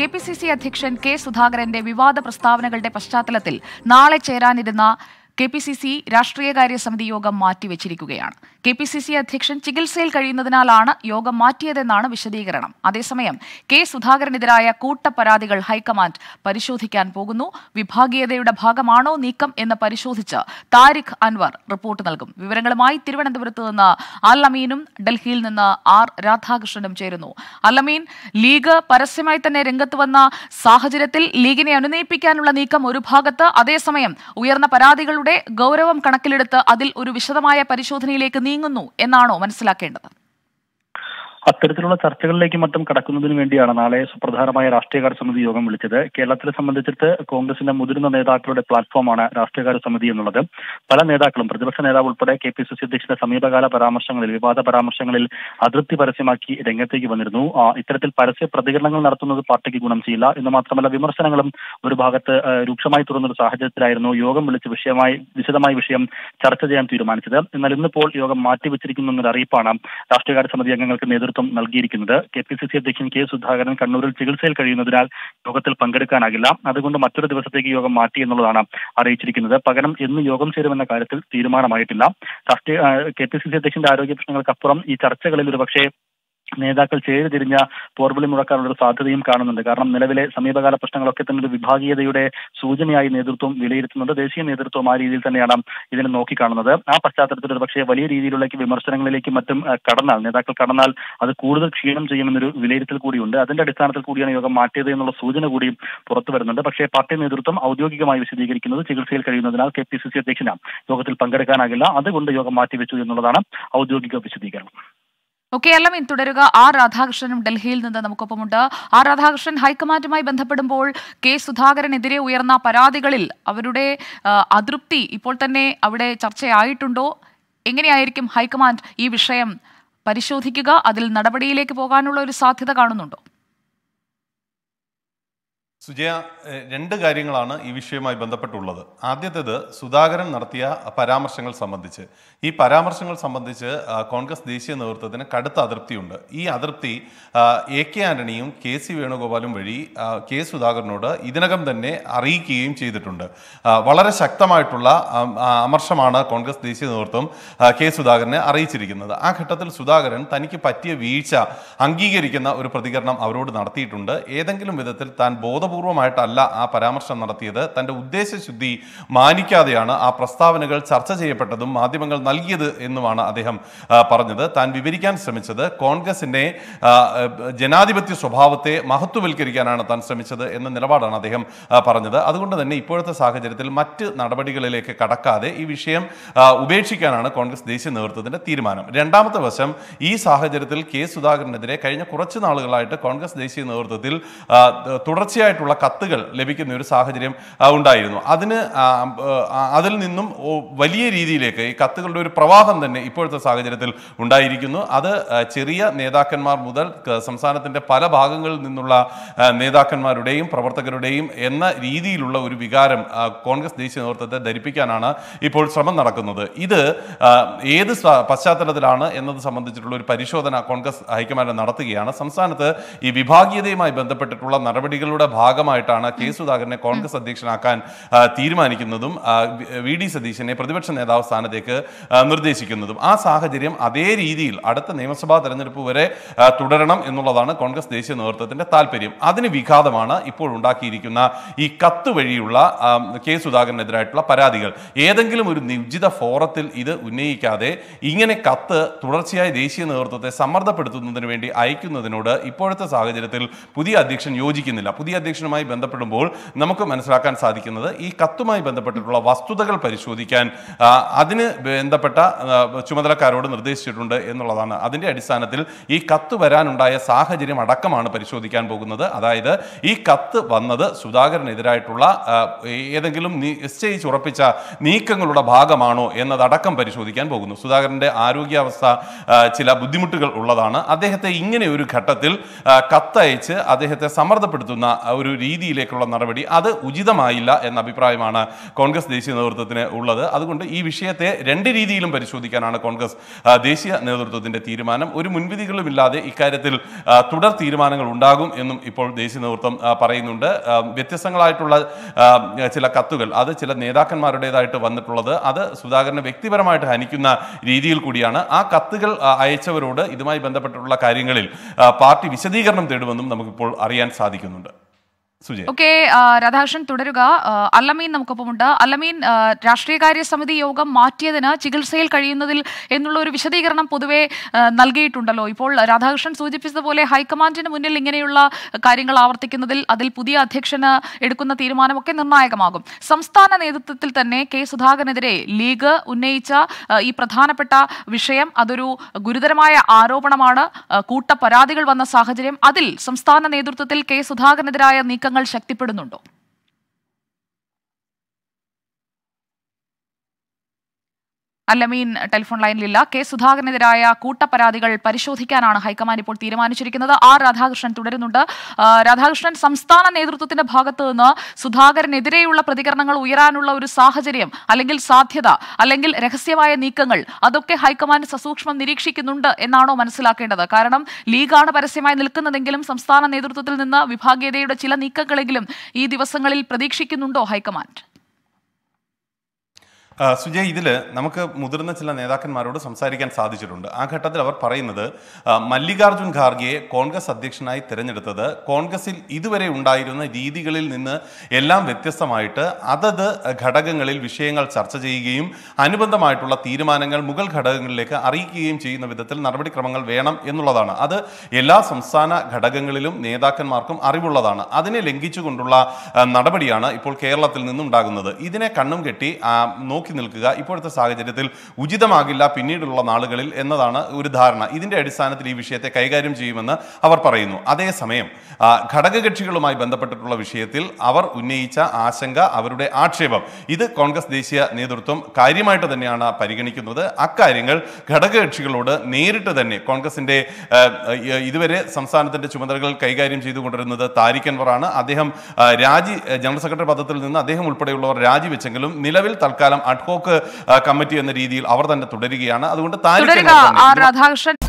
K P C C അധ്യക്ഷൻ K സുധാകരന്റെ വിവാദ പ്രസ്താവനകളുടെ പശ്ചാത്തലത്തിൽ നാളെ ചേരാനിരുന്ന കെ പി സി സി രാഷ്ട്രീയകാര്യ സമിതി യോഗം മാറ്റിവെച്ചിരിക്കുകയാണ് കെ പി സി സി അധ്യക്ഷൻ ചികിത്സയിൽ കഴിയുന്നതിനാലാണ് യോഗം മാറ്റിയതെന്നാണ് വിശദീകരണം അതേസമയം കെ സുധാകരനെതിരായ കൂട്ടപരാതികൾ ഹൈക്കമാൻഡ് പരിശോധിക്കാൻ പോകുന്നു വിഭാഗീയതയുടെ ഭാഗമാണോ നീക്കം എന്ന് പരിശോധിച്ച് താരിഖ് അൻവർ റിപ്പോർട്ട് നൽകും വിവരങ്ങളുമായി തിരുവനന്തപുരത്ത് നിന്ന് അൽ ഡൽഹിയിൽ നിന്ന് ആർ രാധാകൃഷ്ണനും ചേരുന്നു അൽ ലീഗ് പരസ്യമായി തന്നെ രംഗത്ത് വന്ന സാഹചര്യത്തിൽ ലീഗിനെ അനുനയിപ്പിക്കാനുള്ള നീക്കം ഒരു ഭാഗത്ത് അതേസമയം ഉയർന്ന പരാതികളുടെ ഗൗരവം കണക്കിലെടുത്ത് അതിൽ ഒരു വിശദമായ പരിശോധനയിലേക്ക് നീങ്ങുന്നു എന്നാണോ മനസ്സിലാക്കേണ്ടത് അത്തരത്തിലുള്ള ചർച്ചകളിലേക്ക് മറ്റും കടക്കുന്നതിന് വേണ്ടിയാണ് നാളെ സുപ്രധാനമായ രാഷ്ട്രീയകാര്യ സമിതി യോഗം വിളിച്ചത് കേരളത്തിലെ സംബന്ധിച്ചിട്ട് കോൺഗ്രസിന്റെ മുതിർന്ന നേതാക്കളുടെ പ്ലാറ്റ്ഫോമാണ് രാഷ്ട്രീയകാര്യ സമിതി എന്നുള്ളത് പല നേതാക്കളും പ്രതിപക്ഷ നേതാവ് ഉൾപ്പെടെ കെ പി സി സി അധ്യക്ഷന്റെ സമീപകാല പരാമർശങ്ങളിൽ വിവാദ പരാമർശങ്ങളിൽ അതൃപ്തി പരസ്യമാക്കി രംഗത്തേക്ക് വന്നിരുന്നു ഇത്തരത്തിൽ പരസ്യ പ്രതികരണങ്ങൾ നടത്തുന്നത് പാർട്ടിക്ക് ഗുണം ചെയ്യില്ല എന്ന് മാത്രമല്ല വിമർശനങ്ങളും ഒരു ഭാഗത്ത് രൂക്ഷമായി തുറന്നൊരു സാഹചര്യത്തിലായിരുന്നു യോഗം വിളിച്ച് വിഷയമായി വിശദമായ വിഷയം ചർച്ച ചെയ്യാൻ തീരുമാനിച്ചത് എന്നാൽ ഇന്നിപ്പോൾ യോഗം മാറ്റിവെച്ചിരിക്കുന്നു എന്നൊരു അറിയിപ്പാണ് രാഷ്ട്രീയകാര്യ സമിതി അംഗങ്ങൾക്ക് നേതൃത്വം നേതൃത്വം നൽകിയിരിക്കുന്നത് കെ പി സി സി അധ്യക്ഷൻ കെ സുധാകരൻ കണ്ണൂരിൽ ചികിത്സയിൽ കഴിയുന്നതിനാൽ യോഗത്തിൽ പങ്കെടുക്കാനാകില്ല അതുകൊണ്ട് മറ്റൊരു ദിവസത്തേക്ക് യോഗം മാറ്റി എന്നുള്ളതാണ് അറിയിച്ചിരിക്കുന്നത് പകരം എന്ന് യോഗം ചേരുമെന്ന കാര്യത്തിൽ തീരുമാനമായിട്ടില്ല കെ പി സി സി അധ്യക്ഷന്റെ ആരോഗ്യ പ്രശ്നങ്ങൾക്കപ്പുറം ഈ ചർച്ചകളിൽ ഒരുപക്ഷെ നേതാക്കൾ തിരിഞ്ഞ പോർവിളി മുഴക്കാനുള്ള സാധ്യതയും കാണുന്നുണ്ട് കാരണം നിലവിലെ സമീപകാല പ്രശ്നങ്ങളൊക്കെ തന്നെ ഒരു വിഭാഗീയതയുടെ സൂചനയായി നേതൃത്വം വിലയിരുത്തുന്നുണ്ട് ദേശീയ നേതൃത്വം ആ രീതിയിൽ തന്നെയാണ് ഇതിനെ നോക്കിക്കാണുന്നത് ആ പശ്ചാത്തലത്തിൽ ഒരു പക്ഷേ വലിയ രീതിയിലുള്ള വിമർശനങ്ങളിലേക്കും മറ്റും കടന്നാൽ നേതാക്കൾ കടന്നാൽ അത് കൂടുതൽ ക്ഷീണം ചെയ്യുമെന്നൊരു വിലയിരുത്തൽ കൂടിയുണ്ട് അതിന്റെ അടിസ്ഥാനത്തിൽ കൂടിയാണ് യോഗം മാറ്റിയത് എന്നുള്ള സൂചന കൂടിയും പുറത്തു വരുന്നുണ്ട് പക്ഷേ പാർട്ടി നേതൃത്വം ഔദ്യോഗികമായി വിശദീകരിക്കുന്നത് ചികിത്സയിൽ കഴിയുന്നതിനാൽ കെ പി സി സി അധ്യക്ഷന യോഗത്തിൽ പങ്കെടുക്കാനാകില്ല അതുകൊണ്ട് യോഗം മാറ്റിവെച്ചു എന്നുള്ളതാണ് ഔദ്യോഗിക വിശദീകരണം കേരളം ഇൻ തുടരുക ആർ രാധാകൃഷ്ണനും ഡൽഹിയിൽ നിന്ന് നമുക്കൊപ്പമുണ്ട് ആർ രാധാകൃഷ്ണൻ ഹൈക്കമാൻഡുമായി ബന്ധപ്പെടുമ്പോൾ കെ സുധാകരനെതിരെ ഉയർന്ന പരാതികളിൽ അവരുടെ അതൃപ്തി ഇപ്പോൾ തന്നെ അവിടെ ചർച്ചയായിട്ടുണ്ടോ എങ്ങനെയായിരിക്കും ഹൈക്കമാൻഡ് ഈ വിഷയം പരിശോധിക്കുക അതിൽ നടപടിയിലേക്ക് പോകാനുള്ള ഒരു സാധ്യത കാണുന്നുണ്ടോ സുജയ രണ്ട് കാര്യങ്ങളാണ് ഈ വിഷയവുമായി ബന്ധപ്പെട്ടുള്ളത് ആദ്യത്തേത് സുധാകരൻ നടത്തിയ പരാമർശങ്ങൾ സംബന്ധിച്ച് ഈ പരാമർശങ്ങൾ സംബന്ധിച്ച് കോൺഗ്രസ് ദേശീയ നേതൃത്വത്തിന് കടുത്ത അതൃപ്തിയുണ്ട് ഈ അതൃപ്തി എ കെ ആന്റണിയും കെ സി വേണുഗോപാലും വഴി കെ സുധാകരനോട് ഇതിനകം തന്നെ അറിയിക്കുകയും ചെയ്തിട്ടുണ്ട് വളരെ ശക്തമായിട്ടുള്ള അമർശമാണ് കോൺഗ്രസ് ദേശീയ നേതൃത്വം കെ സുധാകരനെ അറിയിച്ചിരിക്കുന്നത് ആ ഘട്ടത്തിൽ സുധാകരൻ തനിക്ക് പറ്റിയ വീഴ്ച അംഗീകരിക്കുന്ന ഒരു പ്രതികരണം അവരോട് നടത്തിയിട്ടുണ്ട് ഏതെങ്കിലും വിധത്തിൽ താൻ ബോധം ബോധപൂർവമായിട്ടല്ല ആ പരാമർശം നടത്തിയത് തൻ്റെ ഉദ്ദേശശുദ്ധി മാനിക്കാതെയാണ് ആ പ്രസ്താവനകൾ ചർച്ച ചെയ്യപ്പെട്ടതും മാധ്യമങ്ങൾ നൽകിയത് എന്നുമാണ് അദ്ദേഹം പറഞ്ഞത് താൻ വിവരിക്കാൻ ശ്രമിച്ചത് കോൺഗ്രസിൻ്റെ ജനാധിപത്യ സ്വഭാവത്തെ മഹത്വവൽക്കരിക്കാനാണ് താൻ ശ്രമിച്ചത് എന്ന നിലപാടാണ് അദ്ദേഹം പറഞ്ഞത് അതുകൊണ്ട് തന്നെ ഇപ്പോഴത്തെ സാഹചര്യത്തിൽ മറ്റ് നടപടികളിലേക്ക് കടക്കാതെ ഈ വിഷയം ഉപേക്ഷിക്കാനാണ് കോൺഗ്രസ് ദേശീയ നേതൃത്വത്തിൻ്റെ തീരുമാനം രണ്ടാമത്തെ വശം ഈ സാഹചര്യത്തിൽ കെ സുധാകരനെതിരെ കഴിഞ്ഞ കുറച്ച് നാളുകളായിട്ട് കോൺഗ്രസ് ദേശീയ നേതൃത്വത്തിൽ തുടർച്ചയായിട്ട് ആയിട്ടുള്ള കത്തുകൾ ലഭിക്കുന്ന ഒരു സാഹചര്യം ഉണ്ടായിരുന്നു അതിന് അതിൽ നിന്നും വലിയ രീതിയിലേക്ക് ഈ കത്തുകളുടെ ഒരു പ്രവാഹം തന്നെ ഇപ്പോഴത്തെ സാഹചര്യത്തിൽ ഉണ്ടായിരിക്കുന്നു അത് ചെറിയ നേതാക്കന്മാർ മുതൽ സംസ്ഥാനത്തിൻ്റെ പല ഭാഗങ്ങളിൽ നിന്നുള്ള നേതാക്കന്മാരുടെയും പ്രവർത്തകരുടെയും എന്ന രീതിയിലുള്ള ഒരു വികാരം കോൺഗ്രസ് ദേശീയ നേതൃത്വത്തെ ധരിപ്പിക്കാനാണ് ഇപ്പോൾ ശ്രമം നടക്കുന്നത് ഇത് ഏത് പശ്ചാത്തലത്തിലാണ് എന്നത് സംബന്ധിച്ചിട്ടുള്ള ഒരു പരിശോധന കോൺഗ്രസ് ഹൈക്കമാൻഡ് നടത്തുകയാണ് സംസ്ഥാനത്ത് ഈ വിഭാഗീയതയുമായി ബന്ധപ്പെട്ടിട്ടുള്ള നടപടികളുടെ ഭാഗം ഭാഗമായിട്ടാണ് കെ സുധാകരനെ കോൺഗ്രസ് അധ്യക്ഷനാക്കാൻ തീരുമാനിക്കുന്നതും വി ഡി സതീശനെ പ്രതിപക്ഷ നേതാവ് സ്ഥാനത്തേക്ക് നിർദ്ദേശിക്കുന്നതും ആ സാഹചര്യം അതേ രീതിയിൽ അടുത്ത നിയമസഭാ തെരഞ്ഞെടുപ്പ് വരെ തുടരണം എന്നുള്ളതാണ് കോൺഗ്രസ് ദേശീയ നേതൃത്വത്തിന്റെ താല്പര്യം അതിന് വിഘാതമാണ് ഇപ്പോൾ ഉണ്ടാക്കിയിരിക്കുന്ന ഈ കത്ത് വഴിയുള്ള കെ സുധാകരനെതിരായിട്ടുള്ള പരാതികൾ ഏതെങ്കിലും ഒരു നിജിത ഫോറത്തിൽ ഇത് ഉന്നയിക്കാതെ ഇങ്ങനെ കത്ത് തുടർച്ചയായി ദേശീയ നേതൃത്വത്തെ സമ്മർദ്ദപ്പെടുത്തുന്നതിന് വേണ്ടി അയക്കുന്നതിനോട് ഇപ്പോഴത്തെ സാഹചര്യത്തിൽ പുതിയ അധ്യക്ഷൻ യോജിക്കുന്നില്ല പുതിയ അധ്യക്ഷൻ കമ്മീഷനുമായി ബന്ധപ്പെടുമ്പോൾ നമുക്ക് മനസ്സിലാക്കാൻ സാധിക്കുന്നത് ഈ കത്തുമായി ബന്ധപ്പെട്ടിട്ടുള്ള വസ്തുതകൾ പരിശോധിക്കാൻ അതിന് ബന്ധപ്പെട്ട ചുമതലക്കാരോട് നിർദ്ദേശിച്ചിട്ടുണ്ട് എന്നുള്ളതാണ് അതിൻ്റെ അടിസ്ഥാനത്തിൽ ഈ കത്ത് വരാനുണ്ടായ സാഹചര്യം അടക്കമാണ് പരിശോധിക്കാൻ പോകുന്നത് അതായത് ഈ കത്ത് വന്നത് സുധാകരനെതിരായിട്ടുള്ള ഏതെങ്കിലും ഉറപ്പിച്ച നീക്കങ്ങളുടെ ഭാഗമാണോ എന്നതടക്കം പരിശോധിക്കാൻ പോകുന്നു സുധാകരൻ്റെ ആരോഗ്യാവസ്ഥ ചില ബുദ്ധിമുട്ടുകൾ ഉള്ളതാണ് അദ്ദേഹത്തെ ഇങ്ങനെ ഒരു ഘട്ടത്തിൽ കത്തയച്ച് അദ്ദേഹത്തെ സമ്മർദ്ദപ്പെടുത്തുന്ന ഒരു ഒരു രീതിയിലേക്കുള്ള നടപടി അത് ഉചിതമായില്ല എന്ന അഭിപ്രായമാണ് കോൺഗ്രസ് ദേശീയ നേതൃത്വത്തിന് ഉള്ളത് അതുകൊണ്ട് ഈ വിഷയത്തെ രണ്ട് രീതിയിലും പരിശോധിക്കാനാണ് കോൺഗ്രസ് ദേശീയ നേതൃത്വത്തിന്റെ തീരുമാനം ഒരു മുൻവിധികളുമില്ലാതെ ഇക്കാര്യത്തിൽ തുടർ തീരുമാനങ്ങൾ ഉണ്ടാകും എന്നും ഇപ്പോൾ ദേശീയ നേതൃത്വം പറയുന്നുണ്ട് വ്യത്യസ്തങ്ങളായിട്ടുള്ള ചില കത്തുകൾ അത് ചില നേതാക്കന്മാരുടേതായിട്ട് വന്നിട്ടുള്ളത് അത് സുധാകരനെ വ്യക്തിപരമായിട്ട് ഹനിക്കുന്ന രീതിയിൽ കൂടിയാണ് ആ കത്തുകൾ അയച്ചവരോട് ഇതുമായി ബന്ധപ്പെട്ടിട്ടുള്ള കാര്യങ്ങളിൽ പാർട്ടി വിശദീകരണം തേടുമെന്നും നമുക്കിപ്പോൾ അറിയാൻ സാധിക്കുന്നുണ്ട് ഓക്കെ രാധാകൃഷ്ണൻ തുടരുക അല്ലമീൻ നമുക്കൊപ്പമുണ്ട് അല്ലമീൻ രാഷ്ട്രീയകാര്യ സമിതി യോഗം മാറ്റിയതിന് ചികിത്സയിൽ കഴിയുന്നതിൽ എന്നുള്ള ഒരു വിശദീകരണം പൊതുവെ നൽകിയിട്ടുണ്ടല്ലോ ഇപ്പോൾ രാധാകൃഷ്ണൻ സൂചിപ്പിച്ചതുപോലെ ഹൈക്കമാൻഡിന് മുന്നിൽ ഇങ്ങനെയുള്ള കാര്യങ്ങൾ ആവർത്തിക്കുന്നതിൽ അതിൽ പുതിയ അധ്യക്ഷന് എടുക്കുന്ന തീരുമാനമൊക്കെ നിർണായകമാകും സംസ്ഥാന നേതൃത്വത്തിൽ തന്നെ കെ സുധാകരനെതിരെ ലീഗ് ഉന്നയിച്ച ഈ പ്രധാനപ്പെട്ട വിഷയം അതൊരു ഗുരുതരമായ ആരോപണമാണ് കൂട്ട പരാതികൾ വന്ന സാഹചര്യം അതിൽ സംസ്ഥാന നേതൃത്വത്തിൽ കെ സുധാകരനെതിരായ നീക്കം ബന്ധങ്ങൾ ശക്തിപ്പെടുന്നുണ്ടോ അല്ലമീൻ ടെലിഫോൺ ലൈനിലില്ല കെ സുധാകരനെതിരായ കൂട്ടപരാതികൾ പരിശോധിക്കാനാണ് ഹൈക്കമാൻഡ് ഇപ്പോൾ തീരുമാനിച്ചിരിക്കുന്നത് ആർ രാധാകൃഷ്ണൻ തുടരുന്നുണ്ട് രാധാകൃഷ്ണൻ സംസ്ഥാന നേതൃത്വത്തിന്റെ ഭാഗത്ത് നിന്ന് സുധാകരനെതിരെയുള്ള പ്രതികരണങ്ങൾ ഉയരാനുള്ള ഒരു സാഹചര്യം അല്ലെങ്കിൽ സാധ്യത അല്ലെങ്കിൽ രഹസ്യമായ നീക്കങ്ങൾ അതൊക്കെ ഹൈക്കമാൻഡ് സസൂക്ഷ്മം നിരീക്ഷിക്കുന്നുണ്ട് എന്നാണോ മനസ്സിലാക്കേണ്ടത് കാരണം ലീഗാണ് പരസ്യമായി നിൽക്കുന്നതെങ്കിലും സംസ്ഥാന നേതൃത്വത്തിൽ നിന്ന് വിഭാഗീയതയുടെ ചില നീക്കങ്ങളെങ്കിലും ഈ ദിവസങ്ങളിൽ പ്രതീക്ഷിക്കുന്നുണ്ടോ ഹൈക്കമാൻഡ് സുജയ് ഇതിൽ നമുക്ക് മുതിർന്ന ചില നേതാക്കന്മാരോട് സംസാരിക്കാൻ സാധിച്ചിട്ടുണ്ട് ആ ഘട്ടത്തിൽ അവർ പറയുന്നത് മല്ലികാർജ്ജുൻ ഖാർഗെയെ കോൺഗ്രസ് അധ്യക്ഷനായി തിരഞ്ഞെടുത്തത് കോൺഗ്രസിൽ ഇതുവരെ ഉണ്ടായിരുന്ന രീതികളിൽ നിന്ന് എല്ലാം വ്യത്യസ്തമായിട്ട് അതത് ഘടകങ്ങളിൽ വിഷയങ്ങൾ ചർച്ച ചെയ്യുകയും അനുബന്ധമായിട്ടുള്ള തീരുമാനങ്ങൾ മുഗൾ ഘടകങ്ങളിലേക്ക് അറിയിക്കുകയും ചെയ്യുന്ന വിധത്തിൽ നടപടിക്രമങ്ങൾ വേണം എന്നുള്ളതാണ് അത് എല്ലാ സംസ്ഥാന ഘടകങ്ങളിലും നേതാക്കന്മാർക്കും അറിവുള്ളതാണ് അതിനെ ലംഘിച്ചുകൊണ്ടുള്ള നടപടിയാണ് ഇപ്പോൾ കേരളത്തിൽ നിന്നുണ്ടാകുന്നത് ഇതിനെ കണ്ണും കെട്ടി നോക്കി നോക്കി നിൽക്കുക ഇപ്പോഴത്തെ സാഹചര്യത്തിൽ ഉചിതമാകില്ല പിന്നീടുള്ള നാളുകളിൽ എന്നതാണ് ഒരു ധാരണ ഇതിന്റെ അടിസ്ഥാനത്തിൽ ഈ വിഷയത്തെ കൈകാര്യം ചെയ്യുമെന്ന് അവർ പറയുന്നു അതേസമയം ഘടകകക്ഷികളുമായി ബന്ധപ്പെട്ടിട്ടുള്ള വിഷയത്തിൽ അവർ ഉന്നയിച്ച ആശങ്ക അവരുടെ ആക്ഷേപം ഇത് കോൺഗ്രസ് ദേശീയ നേതൃത്വം കാര്യമായിട്ട് തന്നെയാണ് പരിഗണിക്കുന്നത് അക്കാര്യങ്ങൾ ഘടകകക്ഷികളോട് നേരിട്ട് തന്നെ കോൺഗ്രസിന്റെ ഇതുവരെ സംസ്ഥാനത്തിന്റെ ചുമതലകൾ കൈകാര്യം ചെയ്തുകൊണ്ടിരുന്നത് താരിഖ് അൻവറാണ് അദ്ദേഹം രാജി ജനറൽ സെക്രട്ടറി പദത്തിൽ നിന്ന് അദ്ദേഹം ഉൾപ്പെടെയുള്ളവർ രാജിവെച്ചെങ്കിലും നിലവിൽ തൽക്കാലം അഡ്ഹോക്ക് കമ്മിറ്റി എന്ന രീതിയിൽ അവർ തന്നെ തുടരുകയാണ് അതുകൊണ്ട് രാധാകൃഷ്ണൻ